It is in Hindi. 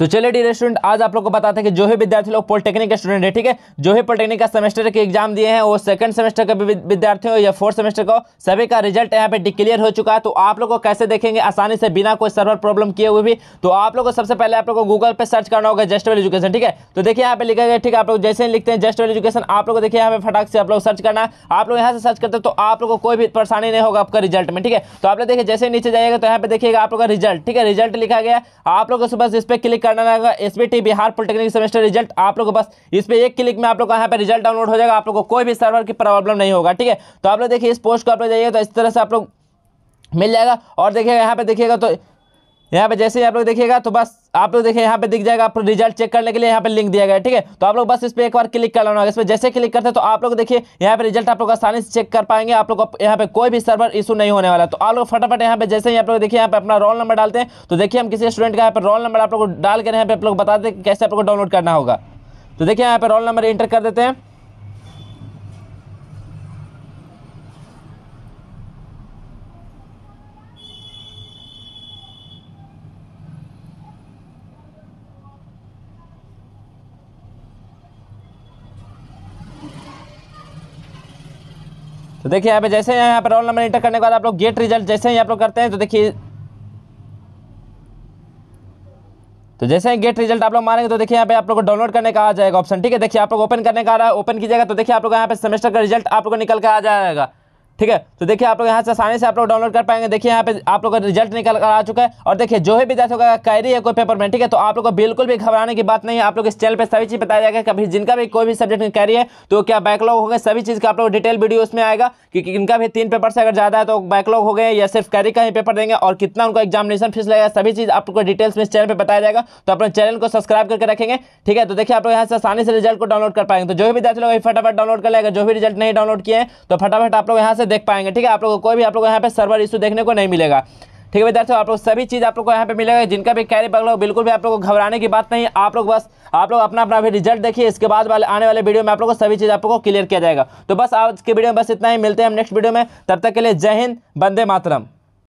तो चलिए डी स्टूडेंट आज आप लोग को बताते हैं कि जो भी विद्यार्थी लोग पॉलिटेक्निक के स्टूडेंट है ठीक है जो भी पॉलिटेक्निक का सेमेस्टर के एग्जाम दिए हैं वो सेकंड सेमेस्टर का विद्यार्थी हो या फोर्थ सेमेस्टर का सभी का रिजल्ट यहाँ पे डिक्लेयर हो चुका है तो आप लोग को कैसे देखेंगे आसानी से बिना कोई सर्वर प्रॉब्लम किए हुए भी तो आप लोग को सबसे पहले आप लोग को गूगल पर सर्च करना होगा जस्ट वेल एजुकेशन ठीक है तो देखिए यहाँ पे लिखा गया ठीक है आप लोग जैसे ही लिखते हैं जस्ट वेल एजुकेशन आप लोग देखिए यहाँ पे फटाक से आप लोग सर्च करना आप लोग यहाँ से सर्च करते तो आप लोग को कोई भी परेशानी नहीं होगा आपका रिजल्ट में ठीक है तो आप लोग देखिए जैसे नीचे जाएगा तो यहाँ पे देखिएगा आप लोग का रिजल्ट ठीक है रिजल्ट लिखा गया आप लोग को सुबह इस पर क्लिक करना रहेगा एस बिहार पॉलिटेक्निक सेमेस्टर रिजल्ट आप लोग बस इस पर एक क्लिक में आप लोग यहाँ पर रिजल्ट डाउनलोड हो जाएगा आप लोग को कोई भी सर्वर की प्रॉब्लम नहीं होगा ठीक है तो आप लोग देखिए इस पोस्ट को आप लोग जाइए तो इस तरह से आप लोग मिल जाएगा और देखिएगा यहाँ पे देखिएगा तो यहाँ पे जैसे आप लोग देखिएगा तो बस आप लोग देखिए यहाँ पे दिख जाएगा आपको रिजल्ट चेक करने के लिए यहाँ पे लिंक दिया गया है ठीक है तो आप लोग बस इस पर एक बार क्लिक कर लेना इस पर जैसे क्लिक करते हैं तो आप लोग देखिए यहाँ पे रिजल्ट आप लोग आसानी से चेक कर पाएंगे आप लोग यहाँ पे कोई भी सर्वर इशू नहीं होने वाला तो आप लोग फटाफट यहाँ पे जैसे ही आप लोग देखिए यहाँ पे अपना रोल नंबर डालते हैं तो देखिए हम किसी स्टूडेंट का यहाँ पर रोल नंबर आप लोग डाल कर यहाँ पे आप लोग बताते हैं कैसे आप लोग डाउनलोड करना होगा तो देखिए यहाँ पर रोल नंबर इंटर कर देते हैं तो देखिए यहाँ पे जैसे यहाँ पे रोल नंबर इंटर करने के बाद आप लोग गेट रिजल्ट जैसे ही आप लोग करते हैं तो देखिए तो जैसे ही गेट रिजल्ट आप लोग मारेंगे तो देखिए यहाँ पे आप लोग को डाउनलोड करने का आ जाएगा ऑप्शन ठीक है देखिए आप लोग ओपन करने का आ रहा है ओपन कीजिएगा तो देखिए आप लोग यहाँ पे सेमेस्टर का रिजल्ट आप लोग को निकल कर आ जाएगा ठीक है तो देखिए आप लोग यहाँ से आसानी से आप लोग डाउनलोड कर पाएंगे देखिए यहाँ पे आप लोग का रिजल्ट निकल कर आ चुका है और देखिए जो भी विद्यार्थी का कैरी है कोई पेपर में ठीक है तो आप लोग को बिल्कुल भी घबराने की बात नहीं है आप लोग इस चैनल पर सभी चीज़ बताया जाएगा कभी जिनका भी कोई भी सब्जेक्ट में कैरी है तो क्या बैकलॉग हो गए सभी चीज़ का आप लोग डिटेल वीडियो उसमें आएगा कि इनका भी तीन पेपर से अगर ज़्यादा है तो बैकलॉग हो गए या सिर्फ कैरी का ही पेपर देंगे और कितना उनका एग्जामिनेशन फीस लगेगा सभी चीज़ आप को डिटेल्स में इस चैनल पर बताया जाएगा तो अपने चैनल को सब्सक्राइब करके रखेंगे ठीक है तो देखिए आप लोग यहाँ से आसानी से रिजल्ट को डाउनलोड कर पाएंगे तो जो भी विद्यार्थी लोग फटाफट डाउनलोड कर लेगा जो भी रिजल्ट नहीं डाउनलोड किए हैं तो फटाफट आप लोग यहाँ से देख पाएंगे ठीक है आप लोगों को कोई भी आप लोग यहाँ पे सर्वर इशू देखने को नहीं मिलेगा ठीक है विद्यार्थियों आप लोग सभी चीज़ आप लोग को यहाँ पे मिलेगा जिनका भी कैरी बग बिल्कुल भी आप लोगों को घबराने की बात नहीं आप लोग बस आप लोग अपना अपना भी रिजल्ट देखिए इसके बाद वाले आने वाले वीडियो में आप लोगों को सभी चीज़ आप लोगों को क्लियर किया जाएगा तो बस आज के वीडियो में बस इतना ही मिलते हैं हम नेक्स्ट वीडियो में तब तक के लिए जय हिंद बंदे मातरम